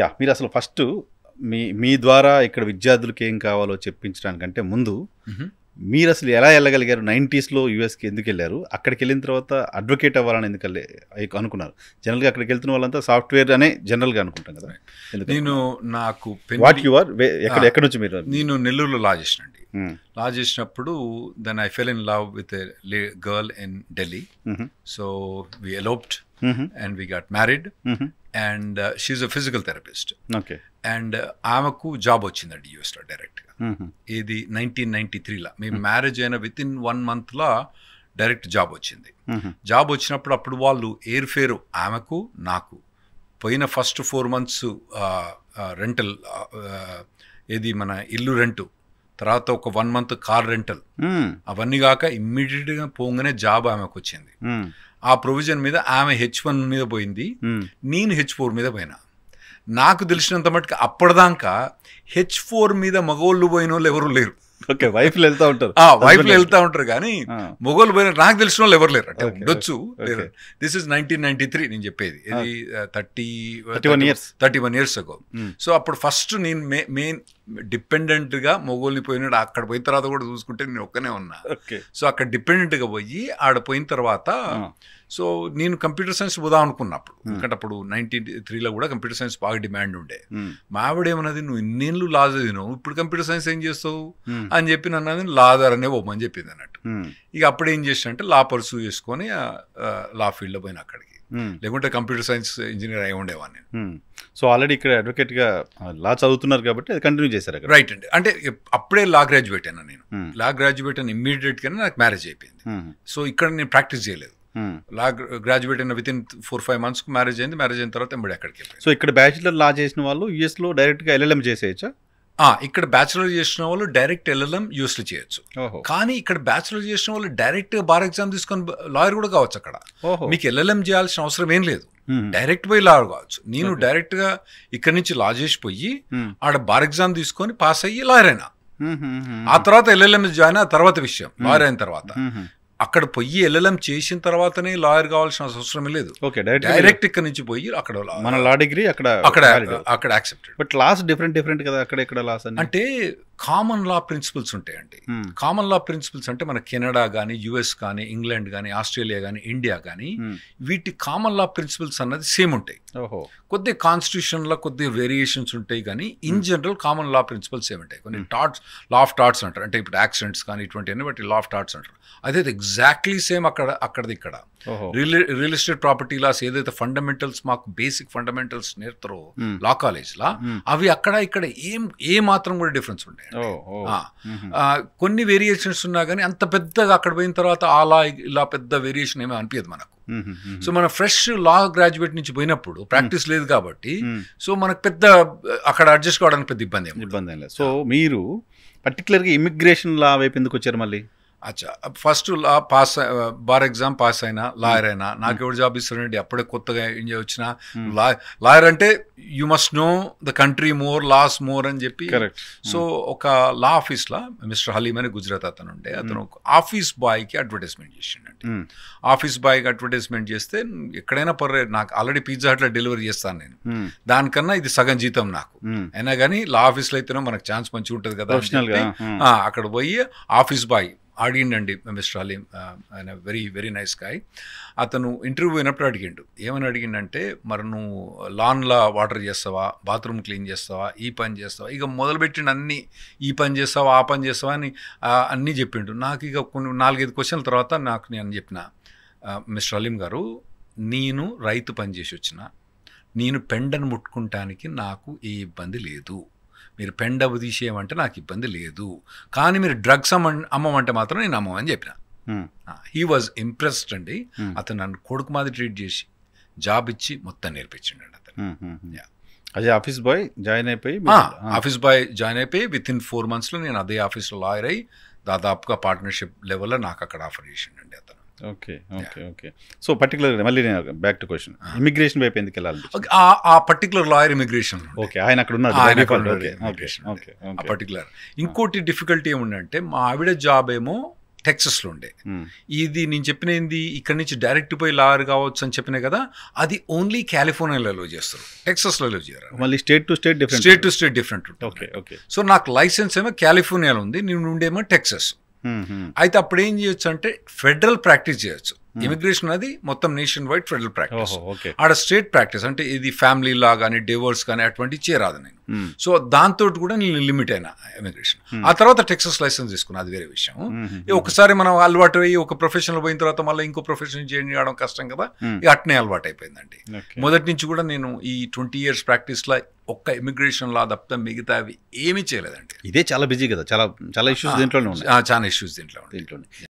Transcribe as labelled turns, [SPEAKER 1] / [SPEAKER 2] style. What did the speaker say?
[SPEAKER 1] Yeah మీరు అసలు first మీ మీ ద్వారా ఇక్కడ విద్యార్థులకి ఏం కావాలో చెప్పించడానికంటే ముందు మీరు అసలు ఎలా వెళ్ళగలిగారు నైంటీస్లో యూఎస్కి ఎందుకు వెళ్ళారు అక్కడికి వెళ్ళిన తర్వాత అడ్వకేట్ అవ్వాలని ఎందుకు అనుకున్నారు జనరల్గా అక్కడికి వెళ్తున్న వాళ్ళంతా సాఫ్ట్వేర్ అనే జనరల్గా అనుకుంటాం కదా నేను నాకు వాట్ యు ఆర్ ఎక్కడ ఎక్కడ నుంచి మీరు నేను నెల్లూరులో లా చేసిన అండి hmm. లా చేసినప్పుడు then I fell in love with girl in Delhi so we eloped and we got married and she a physical therapist okay and ఆమెకు జాబ్ వచ్చిందండి యూఎస్లో డైరెక్ట్గా ఇది mm-hmm. నైన్టీన్ నైన్టీ త్రీలో మేము mm-hmm. మ్యారేజ్ అయిన విత్ ఇన్ వన్ మంత్లో direct job వచ్చింది mm-hmm. జాబ్ వచ్చినప్పుడు అప్పుడు వాళ్ళు ఎయిర్ ఫేర్ ఆమెకు నాకు పోయిన ఫస్ట్ ఫోర్ మంత్స్ రెంటల్ ఏది మన ఇల్లు రెంటు తర్వాత ఒక one month car rental mm. అవన్నీ కాక ఇమ్మీడియట్గా పోగానే జాబ్ ఆమెకు వచ్చింది mm. ఆ ప్రొవిజన్ మీద ఆమె హెచ్ వన్ మీద పోయింది hmm. నేను హెచ్ ఫోర్ మీద పోయినా నాకు తెలిసినంత మటుకు అప్పటిదాకా హెచ్ ఫోర్ మీద మగవాళ్ళు పోయిన వాళ్ళు ఎవరు లేరు ఓకే వైఫ్లు వెళ్తూ ఉంటారు వైఫ్లు వెళ్తూ ఉంటారు కానీ మొగోళ్ళు పోయిన నాకు తెలిసిన వాళ్ళు ఎవరు లేరు అంటే ఉండొచ్చు లేరు this is nineteen ninety three నేను చెప్పేది ఇది thirty thirty one years thirty one years ago so అప్పుడు ఫస్ట్ నేను మెయిన్ డిపెండెంట్గా మొగోల్ని పోయినాడు అక్కడ పోయిన తర్వాత కూడా చూసుకుంటే నేను ఒక్కనే ఉన్నా సో అక్కడ డిపెండెంట్గా పోయి ఆడ పోయిన తర్వాత సో నేను కంప్యూటర్ సైన్స్ పోదాం అనుకున్నప్పుడు ఎందుకంటే అప్పుడు నైన్టీ త్రీలో కూడా కంప్యూటర్ సైన్స్ బాగా డిమాండ్ ఉండే మా ఏమన్నది నువ్వు ఇన్నేళ్ళు లా చదివినావు ఇప్పుడు కంప్యూటర్ సైన్స్ ఏం చేస్తావు అని చెప్పి అన్నది లాదర్ అనే ఓమని చెప్పింది అన్నట్టు ఇక అప్పుడు ఏం అంటే లా పర్సూ చేసుకొని లా ఫీల్డ్లో పోయినా అక్కడికి Hmm. లేకుంటే కంప్యూటర్ సైన్స్ ఇంజనీర్ అయి ఉండేవాడిని సో ఆల్రెడీ hmm. ఇక్కడ అడ్వకేట్గా లా చదువుతున్నారు కాబట్టి అది కంటిన్యూ చేశారు రైట్ అండి అంటే అప్పుడే లా గ్రాడ్యుయేట్ అయినా నేను hmm. లా గ్రాడ్యుయేట్ అయిన ఇమ్మీడియట్గానే నాకు మ్యారేజ్ అయిపోయింది సో ఇక్కడ నేను ప్రాక్టీస్ చేయలేదు లా గ్రాడ్యుయేట్ అయిన with in four five months marriage అయింది మ్యారేజ్ అయిన తర్వాత ఎంబడి అక్కడికి సో ఇక్కడ బ్యాచిలర్ లా చేసిన వాళ్ళు యూఎస్లో డైరెక్ట్గా ఎల్ఎల్ఎం చేసేయచ్చా ఇక్కడ బ్యాచులర్ చేసిన వాళ్ళు డైరెక్ట్ ఎల్ఎల్ఎం యూస్లు చేయొచ్చు కానీ ఇక్కడ బ్యాచులర్ చేసిన వాళ్ళు డైరెక్ట్ బార్ ఎగ్జామ్ తీసుకొని లాయర్ కూడా కావచ్చు అక్కడ మీకు ఎల్ఎల్ఎం చేయాల్సిన అవసరం ఏం లేదు డైరెక్ట్ పోయి లాయర్ కావచ్చు నేను డైరెక్ట్ గా ఇక్కడ నుంచి లా చేసిపోయి ఆడ బార్ ఎగ్జామ్ తీసుకొని పాస్ అయ్యి లాయర్ అయినా ఆ తర్వాత ఎల్ఎల్ఎం జాయిన్ ఆ తర్వాత విషయం లాయర్ అయిన తర్వాత అక్కడ పొయ్యి ఎల్ఎల్ఎం చేసిన తర్వాతనే లాయర్ కావాల్సిన అవసరం లేదు ఓకే డైరెక్ట్ డైరెక్ట్ ఇక్కడ నుంచి పోయి అక్కడ మన లా డిగ్రీ అక్కడ అక్కడ అక్కడ accepted but laws different different కదా అక్కడ ఇక్కడ లాస్ అంటే కామన్ లా ప్రిన్సిపల్స్ ఉంటాయండి hmm. కామన్ లా ప్రిన్సిపల్స్ అంటే మన కెనడా కానీ యుఎస్ కానీ ఇంగ్లాండ్ కానీ ఆస్ట్రేలియా కానీ ఇండియా కానీ hmm. వీటి కామన్ లా ప్రిన్సిపల్స్ అన్నది సేమ్ ఉంటాయి కొద్ది కాన్స్టిట్యూషన్లో కొద్ది వేరియేషన్స్ ఉంటాయి కానీ in hmm. General common law principles same ఉంటాయి కొన్ని టాట్స్ లా ఆఫ్ టాట్స్ అంటారు అంటే ఇప్పుడు యాక్సిడెంట్స్ కానీ అన్ని బట్టి లా ఆఫ్ టాట్స్ అంటారు అదే ఎగ్జాక్ట్లీ సేమ్ అక్కడ అక్కడది ఇక్కడ రియల్ ఎస్టేట్ ప్రాపర్టీ లాస్ ఏదైతే ఫండమెంటల్స్ మాకు బేసిక్ ఫండమెంటల్స్ నేర్తారో లా కాలేజ్ లా అవి అక్కడ ఇక్కడ ఏం ఏ మాత్రం కూడా డిఫరెన్స్ ఉంటాయి కొన్ని వేరియేషన్స్ ఉన్నా కానీ అంత పెద్దగా అక్కడ పోయిన తర్వాత అలా ఇలా పెద్ద వేరియేషన్ ఏమీ అనిపించదు మనకు సో మన ఫ్రెష్ లా గ్రాడ్యుయేట్ నుంచి పోయినప్పుడు ప్రాక్టీస్ లేదు కాబట్టి సో మనకు పెద్ద అక్కడ అడ్జస్ట్ కావడానికి పెద్ద ఇబ్బంది ఇబ్బంది లేదు సో మీరు పర్టికులర్గా ఇమిగ్రేషన్ లా వైపు ఎందుకు వచ్చారు మళ్ళీ అచ్చా first law pass bar exam pass అయినా లాయర్ అయినా hmm. నాకు ఎవరు జాబ్ ఇస్తారండి అప్పుడే కొత్తగా ఎంజాయ్ వచ్చిన hmm. లాయర్ అంటే you must know the country more laws more అని చెప్పి hmm. సో ఒక law office law mister Haleem అని గుజరాత్ అతను ఉండే అతను ఆఫీస్ బాయ్ కి అడ్వర్టైజ్మెంట్ చేసిండండి ఆఫీస్ బాయ్ కి అడ్వర్టైజ్మెంట్ చేస్తే ఎక్కడైనా పర్లేదు నాకు ఆల్రెడీ పిజ్జా లో డెలివరీ చేస్తాను నేను దానికన్నా ఇది సగం జీతం నాకు అయినా కానీ లా ఆఫీస్ లో అయితేనే మనకు ఛాన్స్ మంచిగా ఉంటుంది కదా అక్కడ పోయి ఆఫీస్ బాయ్ అడిగిండండి మిస్టర్ అలీం ఆయన వెరీ వెరీ నైస్ గాయ్ అతను ఇంటర్వ్యూ అయినప్పుడు అడిగిండు ఏమని అడిగిండంటే మరి నువ్వు లాన్లా వాటర్ చేస్తావా బాత్రూమ్ క్లీన్ చేస్తావా ఈ పని చేస్తావా ఇక మొదలుపెట్టిన అన్ని ఈ పని చేస్తావా ఆ పని చేస్తావా అని అన్నీ చెప్పిండు నాకు ఇక కొన్ని నాలుగైదు క్వశ్చన్ల తర్వాత నాకు నేను చెప్పిన మిస్టర్ అలీం గారు నేను రైతు పని చేసి వచ్చిన నేను పెండను ముట్టుకుంటానికి నాకు ఏ ఇబ్బంది లేదు మీరు పెండవు తీసేయమంటే నాకు ఇబ్బంది లేదు కానీ మీరు డ్రగ్స్ అమ్మ అమ్మమంటే మాత్రం నేను అమ్మమని చెప్పిన హీ వాజ్ ఇంప్రెస్డ్ అండి అతను నన్ను కొడుకు మాది ట్రీట్ చేసి జాబ్ ఇచ్చి మొత్తం అండి అతను అదే ఆఫీస్ బాయ్ జాయిన్ అయిపోయి ఆఫీస్ బాయ్ జాయిన్ అయిపోయి విత్ ఇన్ ఫోర్ మంత్స్లో నేను అదే ఆఫీస్లో లాయర్ అయ్యి దాదాపుగా పార్ట్నర్షిప్ లెవెల్లో నాకు అక్కడ ఆఫర్ చేసిండండి అతను okay okay okay so particular మళ్ళీ నేను బ్యాక్ టు క్వశ్చన్ ఇమిగ్రేషన్ వైపు ఎందుకు వెళ్ళాలి ఆ పర్టికులర్ లాయర్ ఇమిగ్రేషన్ ఓకే ఆయన అక్కడ ఉన్నారు పర్టికులర్ ఇంకోటి డిఫికల్టీ ఏముందంటే మా ఆవిడ జాబ్ ఏమో టెక్సస్లో ఉండే hmm. ఇది నేను చెప్పిన ఏంది ఇక్కడ నుంచి డైరెక్ట్ పోయి లాయర్ కావచ్చు అని చెప్పిన కదా అది ఓన్లీ కాలిఫోర్నియాలో చేస్తారు టెక్సస్లో చేయరు మళ్ళీ state to state different state to state different ఉంటుంది ఓకే ఓకే సో నాకు లైసెన్స్ ఏమో కాలిఫోర్నియాలో ఉంది నేను ఉండేమో టెక్సస్ అయితే అప్పుడు ఏం చేయొచ్చు అంటే ఫెడరల్ ప్రాక్టీస్ చేయొచ్చు ఇమిగ్రేషన్ hmm. అది మొత్తం నేషన్ వైడ్ ఫెడరల్ ప్రాక్టీస్ ఆడ స్టేట్ ప్రాక్టీస్ అంటే ఇది ఫ్యామిలీ లా కానీ డివోర్స్ కానీ అటువంటి చేరాదు నేను సో hmm. దాంతో కూడా నేను లిమిట్ అయినా ఇమిగ్రేషన్ hmm. ఆ తర్వాత టెక్సస్ లైసెన్స్ తీసుకున్నా అది వేరే విషయం ఒకసారి మనం అలవాటు అయ్యి ఒక ప్రొఫెషన్ పోయిన తర్వాత మళ్ళీ ఇంకో ప్రొఫెషన్ చేంజ్ చేయడం కష్టం కదా ఇక అట్నే అలవాటు అయిపోయిందండి మొదటి నుంచి కూడా నేను ఈ ట్వంటీ ఇయర్స్ ప్రాక్టీస్ లా ఒక్క ఇమిగ్రేషన్ లా తప్ప మిగతా అవి ఏమీ చేయలేదండి ఇదే చాలా బిజీ కదా చాలా చాలా ఇష్యూస్ దీంట్లోనే చాలా ఇష్యూస్ దీంట్లో దీంట్లోనే